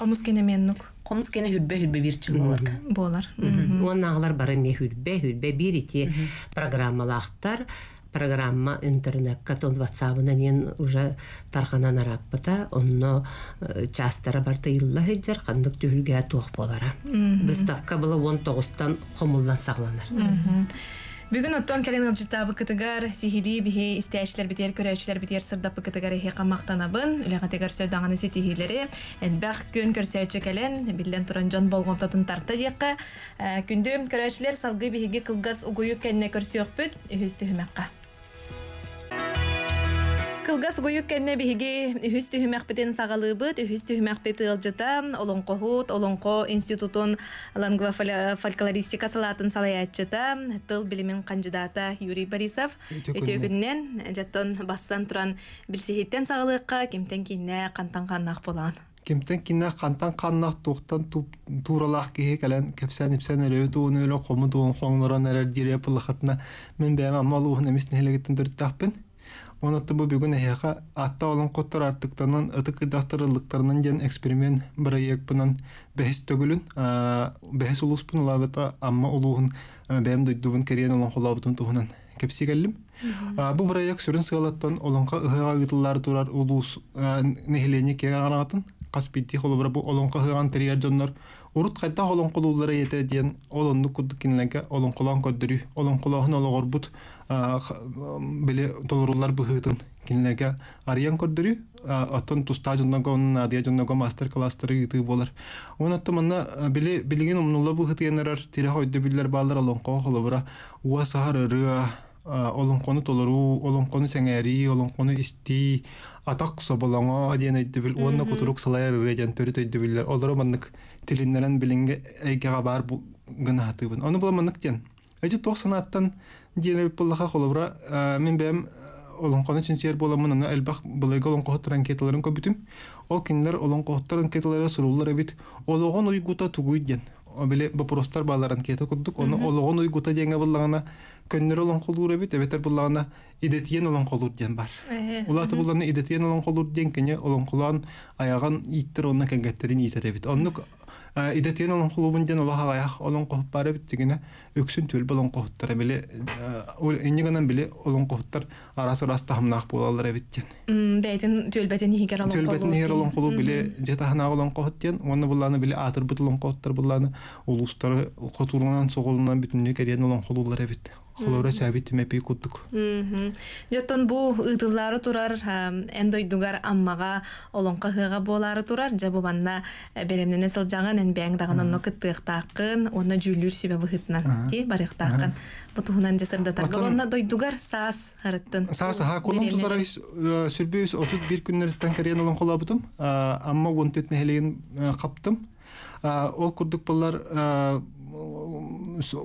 Қомыз кене меннік? Қомыз кене хүрбе хүрбе бир чылалар. Болар. Оның ағылар бары ме хүрбе, хүрбе бир ити программалақтар. программа интернет катон на нен уже тархана нарапта онно э, частара барта илла хеджер кандык түлгө тох болара биз тавка бала 19тан хомулдан сагланар бүгүн оттон келген житабы кетегар сихиди бихи истечлер битер көрөчлөр битер сырда пкетегар эхи камактанабын эле кетегар сөйдөнгөн сетихилери эң бах күн көрсөйчө келен билден турган жон болгон татын тарта жакка э, күндөм көрөчлөр салгы бихиге кылгас угуюк кенне көрсөйөк пөт үстү хүмөккө Кылгас гойук кенне биһиги үһүс түһүмәхпитин сагалыбыт, үһүс түһүмәхпит ылжыта, олонкохут, олонко институтун лангва фольклористика салатын салаятчыта, тыл билимен кандидата Юрий Борисов өтөгүннен жаттон бастан туран билсихиттен сагалыкка кимтен кинне кантан каннах болан. Кемтен кине кантан каннах тухтан туралах кеһе кэлэн кепсен ипсен элеви туун өлө хому туун хоңнорон эрер дире пылыхытна мен бэм амалуухун эмис нехелегиттен дөрттахпын. Онатты бу бүгүн эхеха атта олон коттор артыктанан ытык дастырылдыктарынан жан эксперимент бырайек бунан бэхис төгүлүн бэхис улуспун улабыта амма улуун бэм дуйдубун керен олон холабытын туһунан кепсигэллим. Бу бырайек сүрүн сыгалаттан олонка ыхыга гытыллар турар улус нехилени кеге аранатын каспитти холобра бу олонка ыган терияр жоннор урут кайта холон кулуулары ете диен олонду куддукинлеге олон кулан көддүрү олон кулаахын беле толурулар быһыытын кинилеге арыян көрдүрү оттон туста жонногон адыя жонного мастер класстары ыытыы болар он отто манна биле билигин умнулла быһытыенарар тире хойду биллер баалар олонко холобура уа сахар ырыа олонкону толору олонкону сеңээри олонкону истии атак соболоңо диэн өйдөбүл уонна кутурук салаяр ырыа диэн төрүт өйдөбүллер олору маннык тилиннерен билинге эйгега бар гына атыыбын ону була маннык диэн эжи тох санааттан диэнэ пыллаха холобра э, мен бэм э, олонқоны чинчер боламын аны элбах былайга олонқохоттар анкеталарын көбүтүм ол кинилер олонқохоттар анкеталары суруллар эбит ологон уйгута тугуй диен обиле вопростар баалар анкета курдук ону ологон уйгута диэнге быллагана көннөр олонқолуур эбит эбетер быллагана идетиен олонқолуур диен бар улаты буланы идетиен олонқолуур диен кене олонқолуан аяган ииттер онна кенгеттерин иитер эбит оннук Э, идетин олон хулубун ден улаха олон кохуппары биттигине өксүн э, түл болон кохуттар биле иннигынан э, биле олон кохуттар арасы растахымнаах булалар эбиттен бээтин төлбэтин нигер олон төлбэтин нигер олон хулу биле жетахана олон кохут ден оны буланы биле атыр бут олон кохуттар буланы улустары котурунан соголунан бүтүнү керен олон хулулар эбит хлора сәбит мәпи күтүк. Мм. Ятон бу ыдылары турар, эндой дугар аммага, олонка хыга болары турар, җабаманна э, беремне нәсел җаган ен бәнг дагын онны кыттык тақын, онны җүлүр себе Ти барыктақын. Бу тугынан җасырда тарга онны дой дугар сас хәрәттен. Сас ха күнүм тутарыйс, э, сүрбез отып бер күннәрдән кергән алын кола бутым, э, амма 14 нәһелеген каптым. Ол күрдик буллар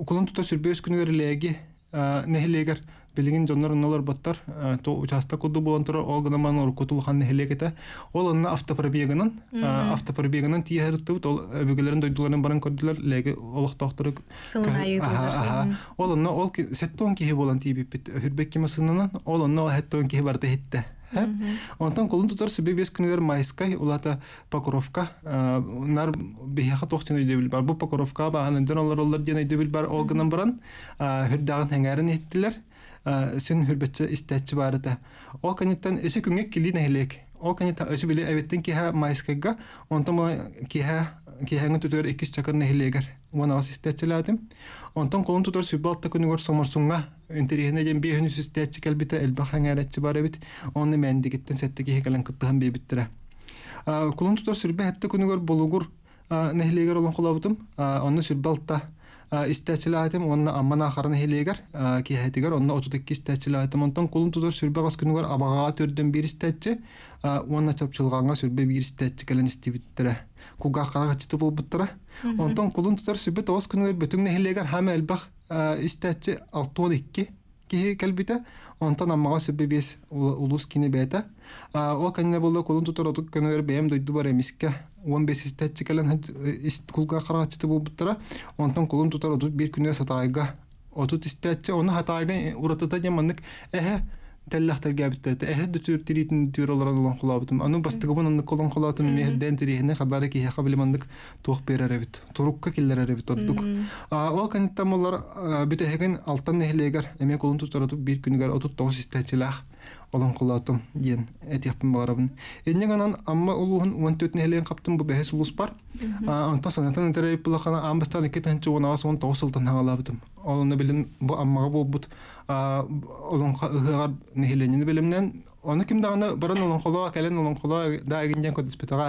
Kulantuta sürbeyes günü verileegi Э, нехилегер билигин жоннор нолор боттор э, то участок куду болон тур ол гана ман ор кутул ол анна автопробегынан э, автопробегынан тиертүп ол бүгелерин дойдуларын баран көрдүлөр леги олох тохтор ол анна ол сеттон кихи болан тибип хүрбекки кимасынан ол анна ол хеттон кихи барда хитте Хэп. Онтан колун тутар себе вес күнүгөр майска улата покровка нар бияха тохтен өйдө бил бар. Бу покровка ба олар олар бил бар. баран хәңәрен Сүн хүрбетче истәтче бар иде. Ол канеттен өсө күнгә әйлек. Ол канеттен өсө биле киһә майскага, онтан киһә тутар истәтчеләдем интерегене ден бехүн сүстәтчи кәлбите элбә хәңәрәтчи бар бит. Оны мен дигиттен сәтте ки хәкәлен кыттыган бебиттер. А кулун тутар сүрбә хәтта күнегөр булугур нәһлегер олон кулабытым. Аны сүрбәлтта истәчләтем онна аммана ахарын хелегер ки хәтигер онна отутык истәчләтем онтан кулун тутар сүрбә гас күнегөр абага төрдән бир истәтчи. Онна чапчылганга сүрбә бир истәтчи кәлен истәбиттер. Кулга карагы читеп булбыттыр. Онтан кулун тутар сүрбә тоос күнегөр бүтүн нәһлегер һәм әлбәх истәчи алтуон 12 киһи кэлбитэ Онтан аммаҕа сүбби биэс ұлыс кини бээтэ ол кэнне булла кулун туторотук көнөр бэм дойду бар эмиске он бес истәчи кэлэн кулга карагачыты булбуттара онтон кулун туторотук бір күнүэ сатайға. отут теллахтар гәбиттәртә эһәд дүтүр тиритин дүтүр оларан олан кулабытым. Аны бастыгыбын анны колан кулатым мехдән тирихне хадары ки хака билмандык тух берәр бит. Турукка килләр бит тоттук. А ол канттам олар бит эһеген алтан нехлегер эме колун тутаратып бер күнгәр отып тогыз истәчиләх олан кулатым дигән әтәпм барабын. Энне гынан амма улуһын 14 нехлеген каптым бу бәһес улус бар. А антан санатан терәп булахана амбастан кетәнче уна сон тогыз алтан халабытым. Олны белен бу аммага бу бут олон ыһыгар нихиленин билимнен оны ким дагына баран олонхоло кэлен олонхоло даагинден көдөспүтага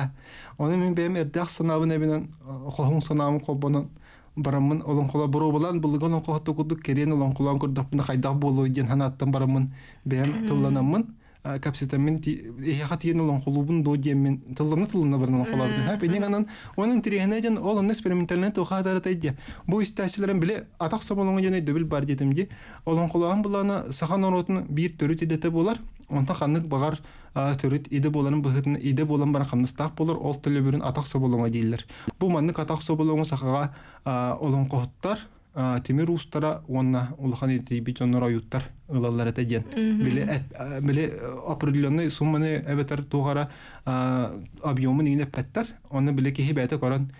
оны мин бэм эрдах санабын эбинен хохун санабын колбонун барамын олон холо олонхоло буруубулан булыга олонхо хоттукудук керен олон олонхолон курдоппуна хайдах болуу диен ханаттан барамын бем тулланамын. Э, капситамин эхатиен олон холубун до диемин тылларны тылларны барынан холабды ха пенен анан онун тирехне жан ол он экспериментальный тоха тарата ди бу истәчләрен биле атак соболонга жан дөбүл бар дидим ди олон холаган буланы сахан оротун бир төрүт идете болар онта ханнык багар төрүт иде боларын быхытын иде болан бар хамныстак болар ол төлөбүрүн атак соболонга дийлер бу маннык атак соболонга сахага олон кохуттар темир устара уонна улахан итибит оннор оюттар ылаллар эте диен биле биле э, определенный сумманы эбетер тугара объемын ине петтер онны биле кихи бәте корон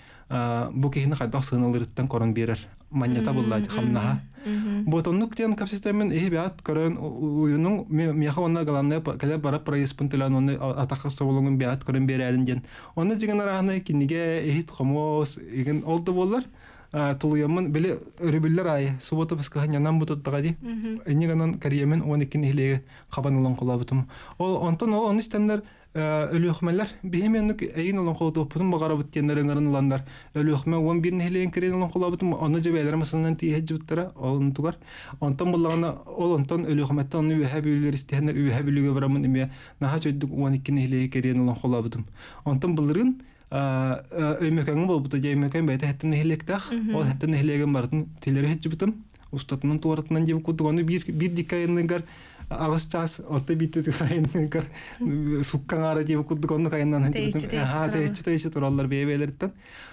бу кихини хайдах сыналырыттан корон берер маньята буллати хамнаха вот он нуктен капсистемен и бят корон уюнун меха онна галанне кале бара происпын тилан онны атакка соволугун бят корон берерин ден онны деген араны киниге эхит хомос иген олды боллар Э, тулуямын биле өрүбүллер ай суббота пыскаханянан бутуттага ди дей, гынан кариемен он иккин ихилеге хабанылан колабутум ол онтон ол оны стендер э, өлөхмелер бихеменук эйин олон колотупутум багарабыт уландар он бир нехилеген кирен олон колабутум оны жебелер жыбыттара ол оны барамын эме он кирен өймөкәңе э, э, болбута җәймәкән бәйтә хәттән нехлектәх, ул хәттән нехлеген бардын тилере хәтҗи бутым, устатынан туаратынан җеп кутуганы бир бир дикәйнен гар агыс час орта гар суккан ара җеп кайнан бутым.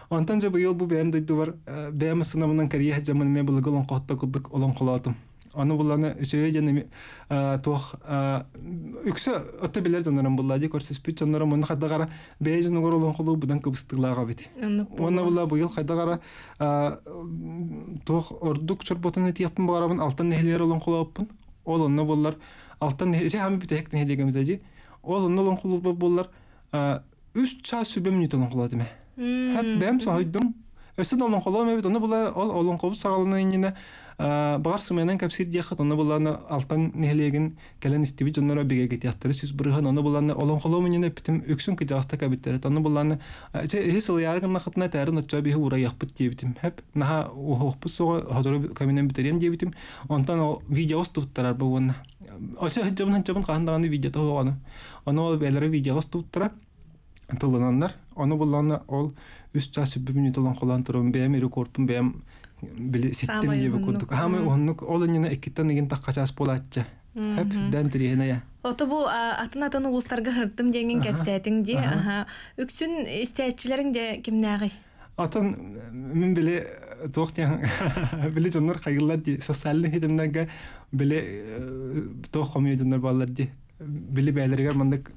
Ха, ел бу дә бар бәм сынамынан катта кудык олон Оны буланы үчәй дәне тох үксә отта билер дәнәрен буллади көрсәс пит дәнәр моны хадда гара бәйҗен горылын кулу будан кыбыстыглага бет. Оны була бу ел хадда гара тох ордук чорботын тияптын барабын алтын нехлер олон кулаппын. Ол оны буллар алтын нехлер һәм бит хәк нехлегем зәҗи. Ол оны олон кулу буллар үс ча сүбем нитон куладым. Хәп бәм сәйдем. Өсен олон кулу мәбит оны була ол олон кулу сагалына иңгенә Э, Бағар сымайнан кәпсир дияқыт, оны боланы алтан нехлеген кәлен істебет, онлар обеге кетияқтары сүз бұрыған, оны боланы олон қолу менен әпітім өксін кеті аста кәбеттері, оны боланы әс э, ылы ярғын нақытына тәрін отча бейі ұра яқпыт дебетім. Хәп, наға ұқпыт соға ғадыры кәменен бітерем дебетім, онтан видео ұстуыттарар бұл оны. Осы хәджабын хәджабын қағындағаны видео тұғы оны. Оны ол бәлірі видео ұстуыттарар, тылынандар. Оны боланы ол үст жасы үбі мүнет олон қолан тұрым, бәйім рекордпын, бәйім билситтим диби курдук хамы оннук ол инне эккиттен игин таккачаас булаатча хэп Ото бу атын атын улустарга хырдым деген кепсетиң ди. Аха. Үксүн де кимнәгый. Атын биле биле кайгылар ди биле били бәлергер мындык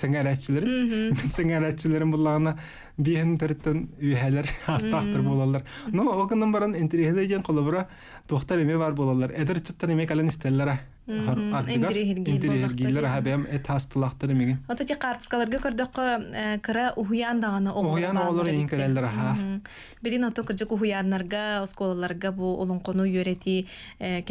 сәңәрәтчиләрен сәңәрәтчиләрен буллагына биһен тәрттен үһәләр астақтыр болалар. Ну, огыннан баран интерьердән бұра, тохтар эме бар болалар. Эдер чыттан эме кален истәлләр. Әлбәттә, индири гилләр хабезәм эт таслаклар миген. Әгәр карточкаларга күрдеккө, э, э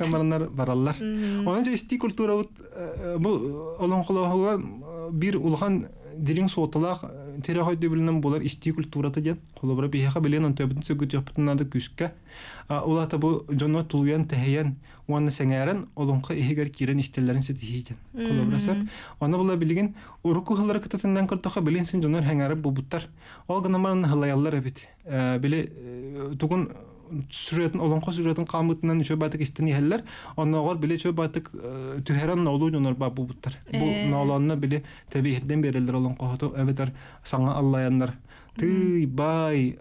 кире сананнар бараллар. Онан же культура вот бу олон бир улхан дирин сотылах тере хойды булар исти культура та ден. Холобра билен он төбүн сөгүт яптынады Улата бу жонно уанны ихигер кирен була билген уруку сүрөтүн олонко сүрөтүн камытынан үчө батык истини хеллер оногор биле үчө батык э, түһерен нолу жонор ба бубуттар бу э. нолонно биле тебиһирден берилдер олонко эбетер саңа аллаяндар тый бай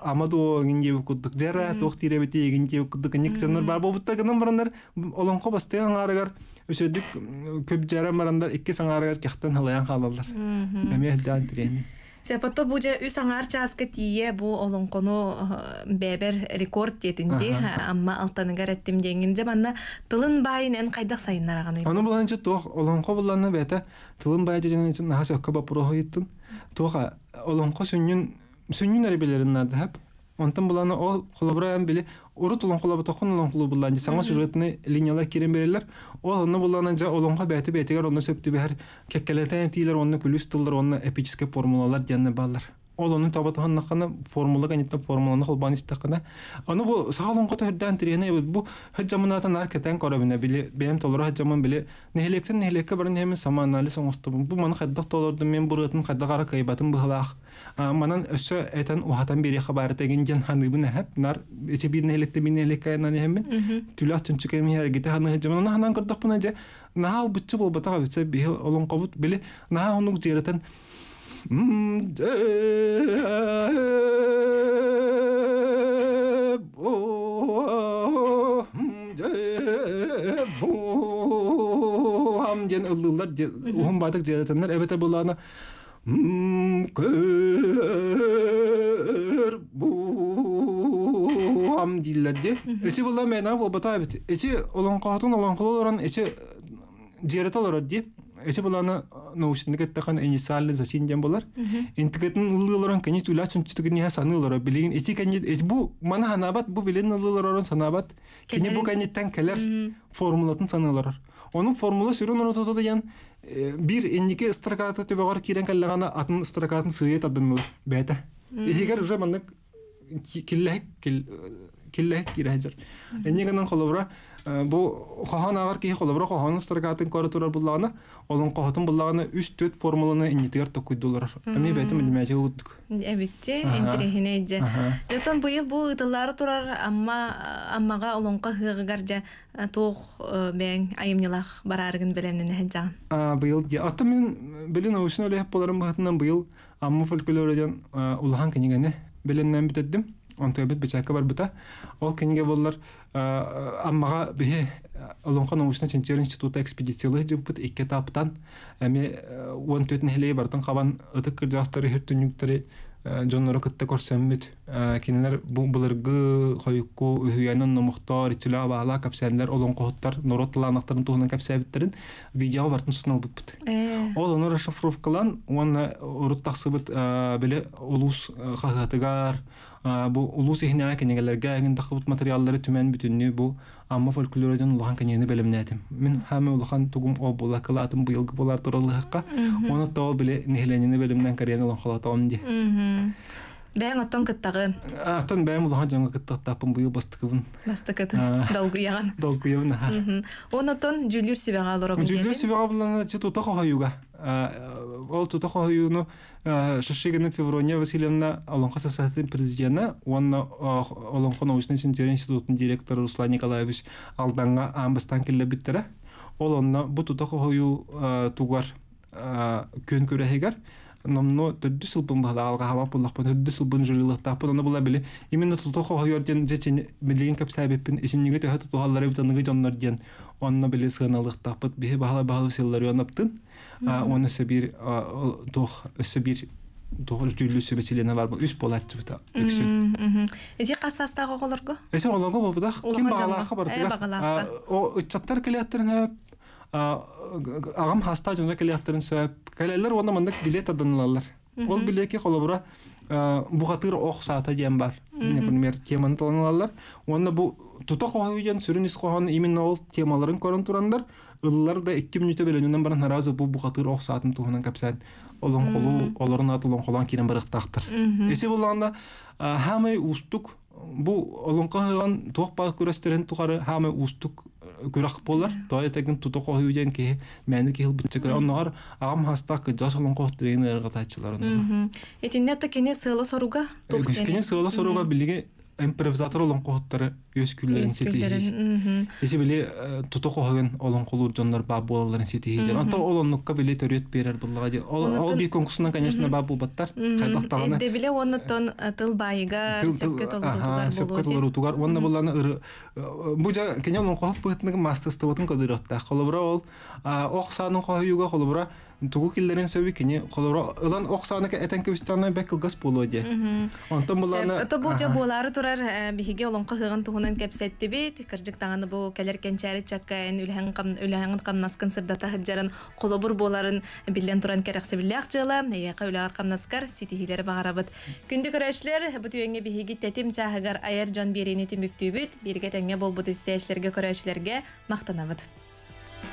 амаду ген жеб куддук жара тох тиребе тиген жеб куддук ник жанар бар бубуттар гынан барандар олонко бастыган арыгар үсөдүк көп жара марандар икки саңарыгар кяхтан халаян халалдар эмех дан тирени Сепатто буде үсаңар часка тие бу олонкону бебер рекорд тетинди, амма алтаныга рәттим деңгенде манна тылын байын эн кайдак сайыннар аганы. Аны буланчы тох олонко булланна бета тылын бай деген үчүн хаса каба прохиттин. Тоха олонко сүннүн сүннүн арабелерин надап. Онтан буланы ол колабраян били урут олонхулабы тохун олонхулу буллан саңа линияла берелер ол онны булланан жа олонха бәти бәтигер онны сөптү бәһәр кеккелетен тилер онны күлүс онны эпическе формулалар диянне баллар олону табатаханнакана формула канитта формуланы холбанистакана аны бу саалонго төрдән тирене бу хаҗамынатан аркетен корабына Бұл бем толора хаҗамын биле нехлектен нехлекке бер бу ман хадда толорды мен буратын хадда гара кайбатын манан өсө этен ухатан бери хабар теген ген ханы бу нар бир нан олон ham diyen ıllılar, uhum batık diye etenler evete bulağına hmm, kır bu ham dillerdi. Eçi bulan meydan bol batı evet. Eçi olan эти буланы научныгы тахан инициаль зачинген болар. Интегетин ыллыларын кени түләчүн түтүгүн я санылары билген эти кени эти бу мана ханабат бу билен ыллыларын санабат. Кени бу кенеттен келер формулатын санылар. Оның формула сүрүн онотода дигән бир иннике строкаты төбәгәр кирен каллагана атын строкатын сыйет адын бәтә. Егер уже мандык килләк килләк кирәҗер. Эннегеннән холовра бу хахан агар ки холобро хахан старгатын коротурар буллагына олон кохотун буллагына 3-4 формуланы инитер токуйдулар. Эми бәйтә мәлмәҗи булдык. Әбитте интерехине иде. Ятан бу ел бу ытыллары турар, амма аммага олонга хыгыгар дә э, тох э, бен айымнылах барарыгын белемнен һәҗан. А бу ел дә аты мен белен аушын әле буларым бахтынан бу амма фольклордан э, улахан кинегене беленнән битәддем. он тебе бит бичәкә бар бита. Ул кинге булдылар. Аммага бихе Алонга научный центр института экспедициялы дип бит ике таптан. Әме 14 нәлей бардан кабан үтәк кирдәктәр һәртүнүктәре җаннары кәттә күрсәм бит. Кинәләр бу буларгы хайыкку үһәнен нумхтар итләп бала капсәндәр олон кохтар нуротланыктын тугынын капсә биттерин видео бартын сынал бит бит. Ул э. аны расшифровкалан, аны урыттаксы бит, беле улус хагатыгар bu ulu sihne ki negeler gəgin də xıbıt materialları tümən bütünlüyü bu amma folklorodan ulan kanyeni belimnədim. Min həmi ulan tugum o bu lakılatım bu yılgı bular duralıqa onu da ol bile nehlenini belimnən kariyeni ulan xalata оттон кыттагын. оттон бәң улаган жаңа тапын буйыл бастыгын. Бастыгын. Долгу яган. Долгу оттон жүлүр алырга. Жүлүр ол тутох оюну шашиганы февроня васильевна олонко сосатын президента онна олонко научный центр институтын директоры руслан николаевич алданга амбыстан келебиттера ол онна бу тутох ою тугар күн көрехигер номно төддү сылпын бала алга хава буллахпын төддү сылпын жилылык тапын оны була биле именно тутох ою ден жечен билген кеп сабеппин исинниге төһө тутухаллары битаныгы жоннор ден онно биле сыналык тапыт бихи бахала бахалы сыллар янаптын оны өсөбир тох өсөбир тоғыз жүйлүү сөбетелени бар бұл үс болат деп өксүн эти кассастагы оголорго эсе оголорго да ким багалаакка бартыга ычаттар келеаттерин өп агам хаста жонга келеаттерин сөп келелер онда мындык билет аданылалар ол билетке колобура бухатыр ох саата диэн бар например теманы алалар онда бу тутак кохуйден сүрүн ис кохону именно ол темаларын көрүн турандар ыллар да икки мүнүтө бөлөнүнөн баран наразы бу бухатыр олон колу олорун ат олон колан кирен барыктактыр эси булганда хамай устук бу олонка хыган туох ба күрөстөрөн устук э, күрах болар хаста импровизатор олон кохоттары өз күлләрен сетиһи. Эсе биле э, туту кохоган олон кулур жоннор ба болаларын сетиһи. Онта олоннукка биле төрөт берер буллага ди. Ол би конкурсунан конечно ба булбаттар. Кайтактагына. Де биле оны тон э, тыл байыга сөккө толдурулар болот. Онда буланы ыры. Э, Бу жа кене олон кохоп бытныгы мастер стовотын көдөрөттө. Холобра ол оксанын кохуюга холобра Тугу киллерен сөби кине холоро улан оксаны ке атан кебистанна бекл гас полоде. Онтон буланы. Это бул жа болары турар э, бихиге улан кыгын тугунан кепсетти би тикэрджик таганы бу келер кенчэри чакка эн үлэнг кам үлэнг кам нас кенсерда тахджарын холобур боларын билден туран керекс биллях жала эге кайла аркам наскар ситихилер багарабыт. Күндү көрөшлөр бу төйөнгө бихиге тетим чагыр аяр жан берени тимиптүбүт биргетенге бол бу төстешлерге көрөшлөргө мактанабыт.